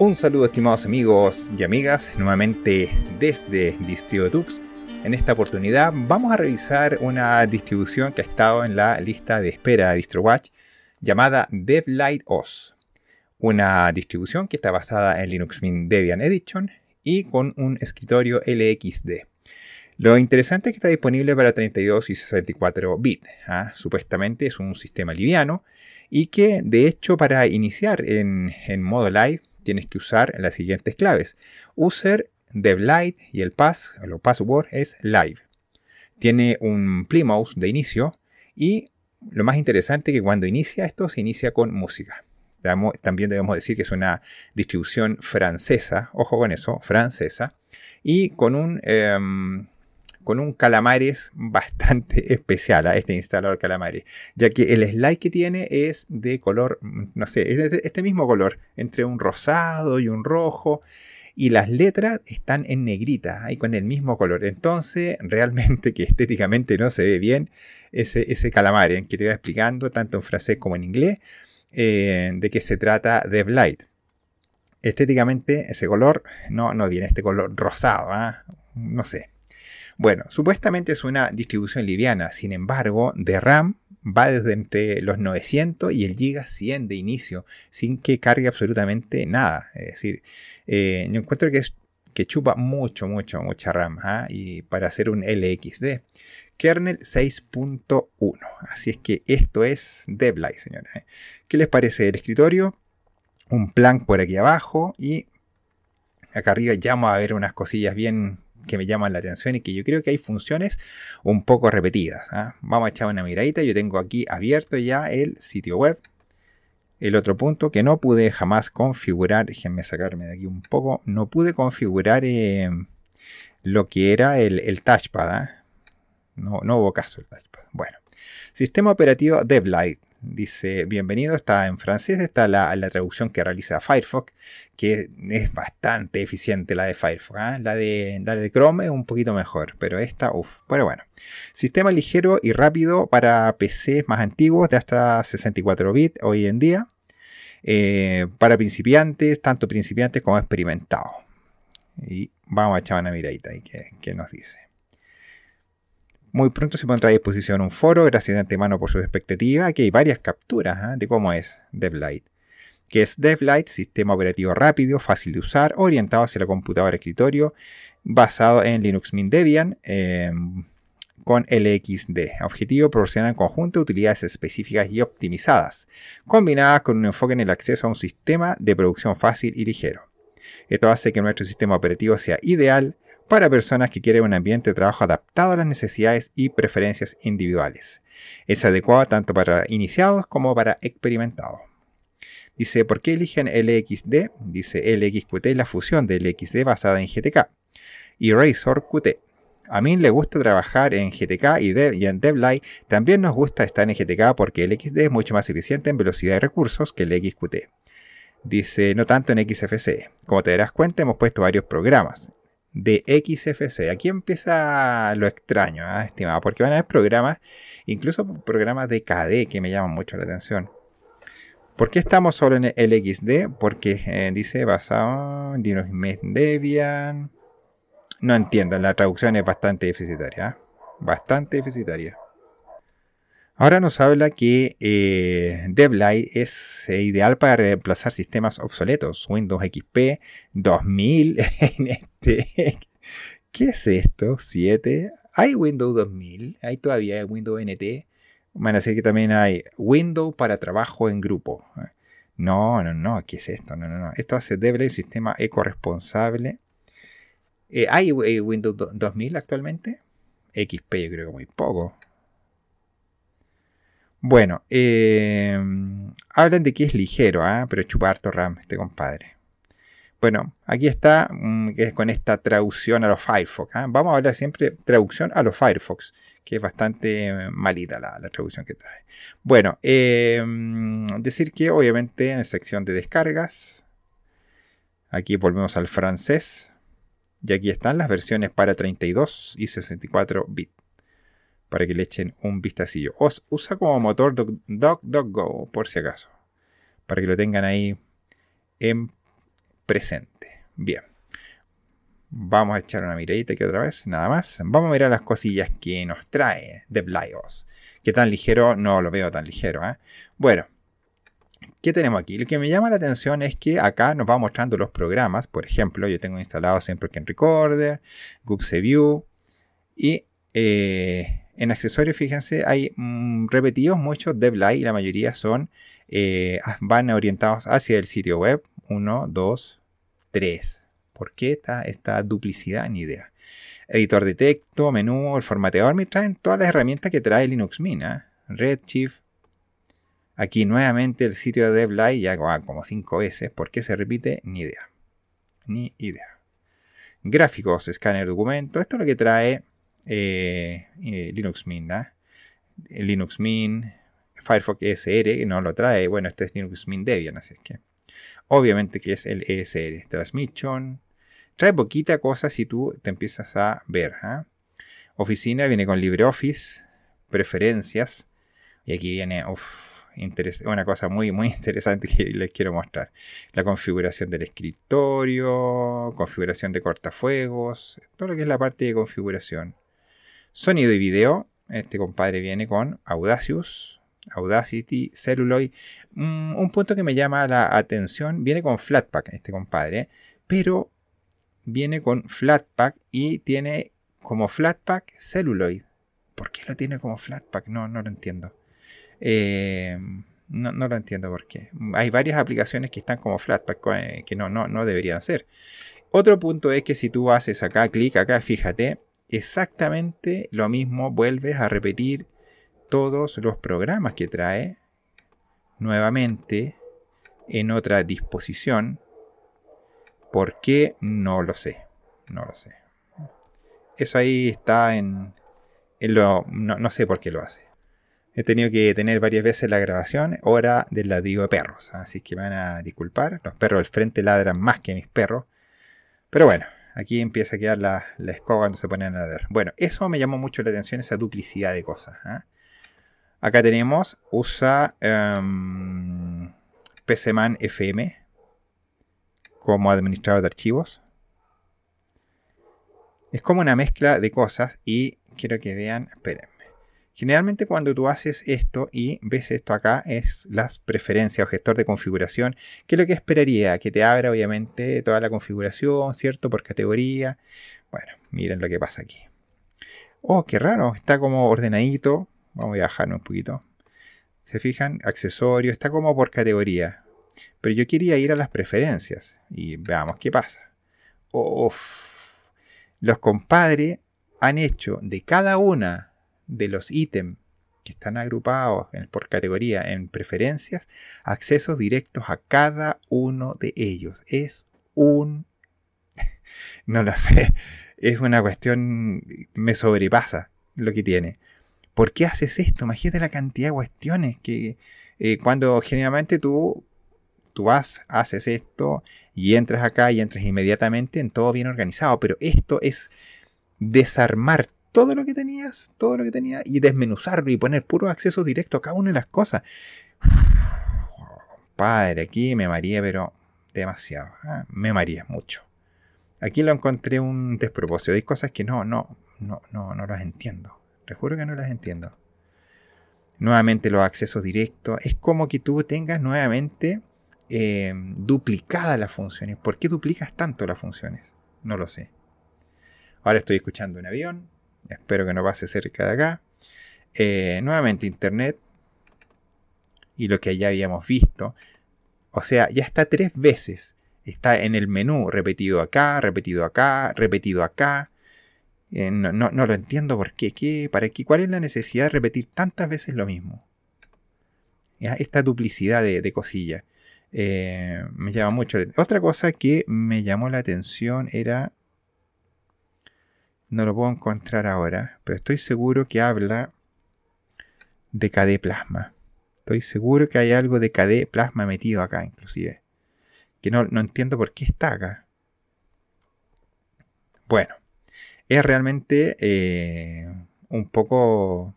Un saludo estimados amigos y amigas, nuevamente desde Distrowatch. En esta oportunidad vamos a revisar una distribución que ha estado en la lista de espera de DistroWatch llamada DevLite OS. Una distribución que está basada en Linux Mint Debian Edition y con un escritorio LXD. Lo interesante es que está disponible para 32 y 64 bits. ¿ah? Supuestamente es un sistema liviano y que de hecho para iniciar en modo live tienes que usar las siguientes claves. User, devlight y el pass, password es live. Tiene un Plymouth de inicio y lo más interesante es que cuando inicia esto se inicia con música. También debemos decir que es una distribución francesa, ojo con eso, francesa, y con un... Em, con un calamares bastante especial a este instalador calamares, ya que el slide que tiene es de color, no sé, es este mismo color, entre un rosado y un rojo, y las letras están en negrita, ahí con el mismo color. Entonces, realmente que estéticamente no se ve bien ese, calamares que te va explicando, tanto en francés como en inglés, eh, de qué se trata de Blight. Estéticamente, ese color no, no viene, este color rosado, ¿ah? no sé bueno, supuestamente es una distribución liviana, sin embargo, de RAM va desde entre los 900 y el Giga 100 de inicio, sin que cargue absolutamente nada. Es decir, eh, yo encuentro que, que chupa mucho, mucho, mucha RAM ¿ah? y para hacer un LXD. Kernel 6.1. Así es que esto es Devlight, señora. ¿eh? ¿Qué les parece el escritorio? Un plan por aquí abajo y acá arriba ya vamos a ver unas cosillas bien que me llaman la atención y que yo creo que hay funciones un poco repetidas. ¿ah? Vamos a echar una miradita. Yo tengo aquí abierto ya el sitio web. El otro punto que no pude jamás configurar, déjenme sacarme de aquí un poco, no pude configurar eh, lo que era el, el touchpad. ¿ah? No, no hubo caso el touchpad. Bueno, sistema operativo DevLight. Dice, bienvenido, está en francés, está la, la traducción que realiza Firefox, que es bastante eficiente la de Firefox. ¿ah? La, de, la de Chrome es un poquito mejor, pero esta, uff. Pero bueno, sistema ligero y rápido para PCs más antiguos de hasta 64 bits hoy en día. Eh, para principiantes, tanto principiantes como experimentados. Y vamos a echar una miradita ahí que nos dice. Muy pronto se pondrá a disposición un foro, gracias de antemano por su expectativa. que hay varias capturas ¿ah? de cómo es DevLite. Que es DevLite, sistema operativo rápido, fácil de usar, orientado hacia la computadora escritorio, basado en Linux Mint Debian. Em, con LXD. Objetivo proporcionar en conjunto utilidades específicas y optimizadas, combinadas con un enfoque en el acceso a un sistema de producción fácil y ligero. Esto hace que nuestro sistema operativo sea ideal para personas que quieren un ambiente de trabajo adaptado a las necesidades y preferencias individuales. Es adecuado tanto para iniciados como para experimentados. Dice, ¿por qué eligen LXD? Dice, LXQT es la fusión de LXD basada en GTK y Razor QT. A mí le gusta trabajar en GTK y, en DevLight. También nos gusta estar en GTK porque el es mucho más eficiente en velocidad de recursos que el XQT. Dice, no tanto en XFC. Como te darás cuenta, hemos puesto varios programas de XFC. Aquí empieza lo extraño, ¿ah? estimado, porque van a haber programas, incluso programas de KD que me llaman mucho la atención. ¿Por qué estamos solo en el XD? Porque eh, dice basado en Linux Debian. No entiendo, la traducción es bastante deficitaria. ¿ah? Bastante deficitaria. Ahora nos habla que eh, DevLight es eh, ideal para reemplazar sistemas obsoletos, Windows XP 2000. En este, ¿Qué es esto? 7. Hay Windows 2000, hay todavía Windows NT. E? Van a decir que también hay Windows para trabajo en grupo. No, no, no, ¿qué es esto? No, no, no. Esto hace DevLight un sistema ecoresponsable. Eh, ¿Hay Windows 2000 actualmente? XP yo creo que muy poco. Bueno, eh, hablan de que es ligero, ¿ah? pero chupa harto RAM este compadre. Bueno, aquí está mm, que con esta traducción a los Firefox. ¿ah? Vamos a hablar siempre traducción a los Firefox, que es bastante eh, malita la, la traducción que trae. Bueno, eh, mm, decir que obviamente en la sección de descargas, aquí volvemos al francés. Y aquí están las versiones para 32 y 64 bits para que le echen un vistacillo. Os usa como motor DocDocGo, por si acaso, para que lo tengan ahí en presente. Bien. Vamos a echar una miradita aquí otra vez, nada más. Vamos a mirar las cosillas que nos trae de BlyOS. Que tan ligero, no lo veo tan ligero. ¿eh? Bueno, ¿qué tenemos aquí? Lo que me llama la atención es que acá nos va mostrando los programas. Por ejemplo, yo tengo instalado siempre Recorder, View y eh, en accesorios, fíjense, hay mm, repetidos muchos DevLight y la mayoría son, eh, van orientados hacia el sitio web. 1, 2, 3. ¿Por qué está esta duplicidad? Ni idea. Editor de texto, menú, el formateador, me traen todas las herramientas que trae Linux Mina. ¿ah? Redshift. Aquí nuevamente el sitio de DevLight ya va como 5 veces. ¿Por qué se repite? Ni idea. Ni idea. Gráficos, escáner documento. Esto es lo que trae eh, eh, Linux Mint, ¿ah? Linux Mint, Firefox ESR, que no lo trae, bueno, este es Linux Mint Debian, así que obviamente que es el ESR, Transmission, trae poquita cosa si tú te empiezas a ver. ¿ah? Oficina viene con LibreOffice, preferencias, y aquí viene, una cosa muy, muy interesante que les quiero mostrar. La configuración del escritorio, configuración de cortafuegos, todo lo que es la parte de configuración. Sonido y video, este compadre viene con Audacious, Audacity, Celluloid. Mm, un punto que me llama la atención, viene con Flatpak este compadre, pero viene con Flatpak y tiene como Flatpak Celluloid. ¿Por qué lo tiene como Flatpak? No, no lo entiendo. Eh, no, lo entiendo por qué. Hay varias aplicaciones que están como Flatpak eh, que no, no, no deberían ser. Otro punto es que si tú haces acá clic, acá fíjate, exactamente lo mismo, vuelves a repetir todos los programas que trae nuevamente en otra disposición. ¿Por qué? No lo sé. No lo sé. Eso ahí está en, lo... No, sé por qué lo hace. He tenido que tener varias veces la grabación, hora del ladrillo de perros. Así que van a disculpar. Los perros del frente ladran más que mis perros. Pero bueno, aquí empieza a quedar la, escoba cuando se ponen a nadar. Bueno, eso me llamó mucho la atención, esa duplicidad de cosas. ¿ah? Acá tenemos, usa em, PCMAN FM como administrador de archivos. Es como una mezcla de cosas y quiero que vean, esperen. Generalmente cuando tú haces esto y ves esto acá es las preferencias o gestor de configuración, que es lo que esperaría, que te abra obviamente toda la configuración, ¿cierto? Por categoría. Bueno, miren lo que pasa aquí. Oh, qué raro, está como ordenadito. Vamos a bajarnos un poquito. ¿Se fijan? Accesorio, está como por categoría. Pero yo quería ir a las preferencias y veamos qué pasa. Uf. Los compadres han hecho de cada una de los ítems que están agrupados por categoría en preferencias, accesos directos a cada uno de ellos. Es un... no lo sé, es una cuestión... me sobrepasa lo que tiene. ¿Por qué haces esto? Imagínate la cantidad de cuestiones que eh, cuando generalmente tú, tú vas, haces esto y entras acá y entras inmediatamente en todo bien organizado, pero esto es desarmar todo lo que tenías, todo lo que tenías, y desmenuzarlo y poner puro acceso directo a cada una de las cosas. Padre, aquí me maría, pero demasiado. Ah, me maría mucho. Aquí lo encontré un despropósito. Hay cosas que no, no, no, no, las entiendo. Te juro que no las entiendo. Nuevamente los accesos directos. Es como que tú tengas nuevamente eh, duplicadas las funciones. ¿Por qué duplicas tanto las funciones? No lo sé. Ahora estoy escuchando un avión, Espero que no pase cerca de acá. Eh, nuevamente internet. Y lo que ya habíamos visto. O sea, ya está tres veces. Está en el menú. Repetido acá, repetido acá, repetido acá. Eh, no, lo entiendo por qué, qué. ¿Para qué? ¿Cuál es la necesidad de repetir tantas veces lo mismo? Esta duplicidad de, cosillas. Eh, me llama mucho. Otra cosa que me llamó la atención era no lo puedo encontrar ahora, pero estoy seguro que habla de KD plasma. Estoy seguro que hay algo de KD plasma metido acá, inclusive. Que no, entiendo por qué está acá. Bueno, es realmente eh, un poco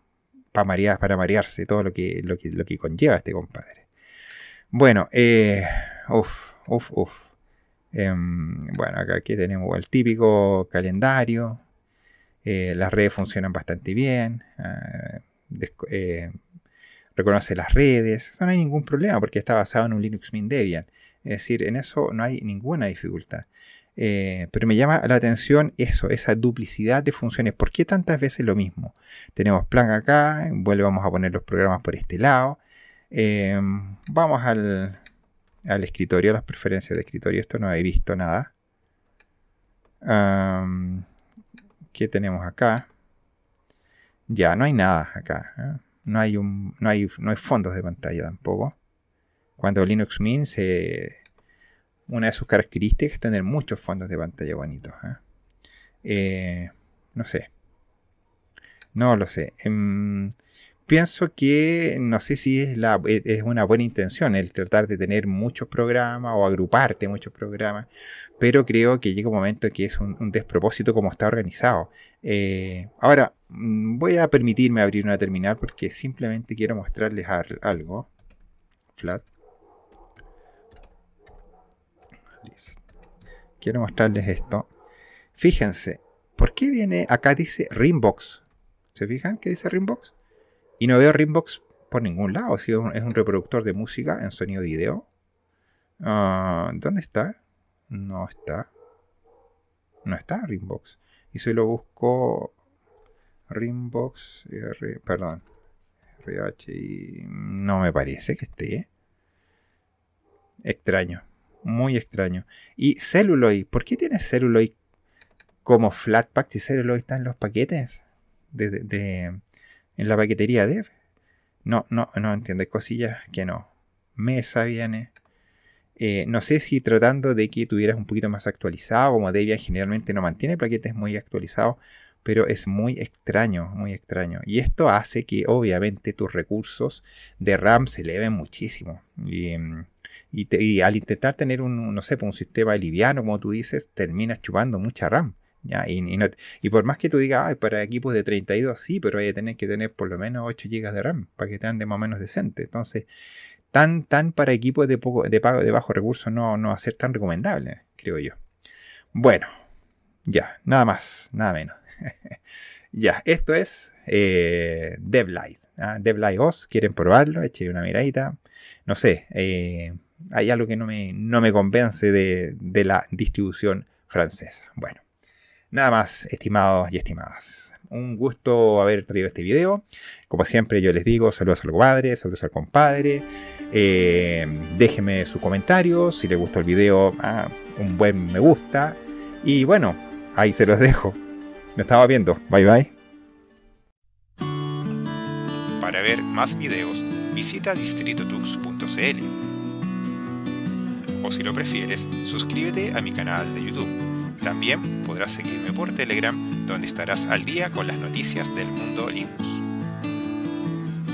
para, para marearse todo lo que, lo que, conlleva este compadre. Bueno, eh, uff, uff, uff. Em, bueno, acá aquí tenemos el típico calendario, eh, las redes funcionan bastante bien. Ah, eh, reconoce las redes. no hay ningún problema porque está basado en un Linux Mint Debian. Es decir, en eso no hay ninguna dificultad. Eh, pero me llama la atención eso, esa duplicidad de funciones. ¿Por qué tantas veces lo mismo? Tenemos plan acá, vuelve, vamos a poner los programas por este lado. Em, vamos al, al, escritorio, las preferencias de escritorio. Esto no he visto nada que tenemos acá? Ya, no hay nada acá. ¿eh? No, hay un, no, hay, no hay fondos de pantalla tampoco. Cuando Linux Mint se... Una de sus características es tener muchos fondos de pantalla bonitos. ¿eh? Eh, no sé. No lo sé. Em, pienso que no sé si es, la, e, es una buena intención el tratar de tener muchos programas o agruparte muchos programas, pero creo que llega un momento que es un, despropósito como está organizado. Eh, ahora, mm, voy a permitirme abrir una terminal porque simplemente quiero mostrarles algo. Flat. Quiero mostrarles esto. Fíjense, ¿por qué viene acá dice Rimbox? ¿Se fijan que dice Rimbox? Y no veo Rimbox por ningún lado. si es un reproductor de música en sonido video. Ah, ¿Dónde está? No está. No está Rimbox. Y si lo busco Rimbox, R, perdón, RHI, no me parece que esté. Extraño, muy extraño. Y Celluloid, ¿por qué tiene Celluloid como Flatpak si Celluloid está en los paquetes de, en la paquetería Dev? No, no, no entiendes, cosillas que no. Mesa viene. Eh, no sé si tratando de que tuvieras un poquito más actualizado, como Debian generalmente no mantiene paquetes muy actualizados, pero es muy extraño, muy extraño. Y esto hace que obviamente tus recursos de RAM se eleven muchísimo. Y, em, al intentar tener un, no sé, pues, un sistema liviano, como tú dices, terminas chupando mucha RAM. Y, por más que tú digas, para equipos de 32 sí, pero hay que tener que tener por lo menos 8 GB de RAM para que te ande más o menos decente. Entonces, tan, tan para equipos de, poco, de, pago, de bajo recurso no, no va a ser tan recomendable, creo yo. Bueno, ya, nada más, nada menos. ya, esto es eh, DevLight. ¿ah? DevLight OS, quieren probarlo, echen una miradita. No sé, eh, hay algo que no me, no me convence de la distribución francesa. Bueno. Nada más, estimados y estimadas. Un gusto haber traído este video. Como siempre yo les digo, saludos al compadre, saludos al compadre. Eh, déjenme sus comentarios, si les gustó el video, ah, un buen me gusta. Y bueno, ahí se los dejo. Me estaba viendo. Bye bye. Para ver más videos, visita distritotux.cl. O si lo prefieres, suscríbete a mi canal de YouTube también podrás seguirme por Telegram, donde estarás al día con las noticias del mundo Linux.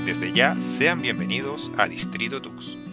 Desde ya, sean bienvenidos a Distrito Tux.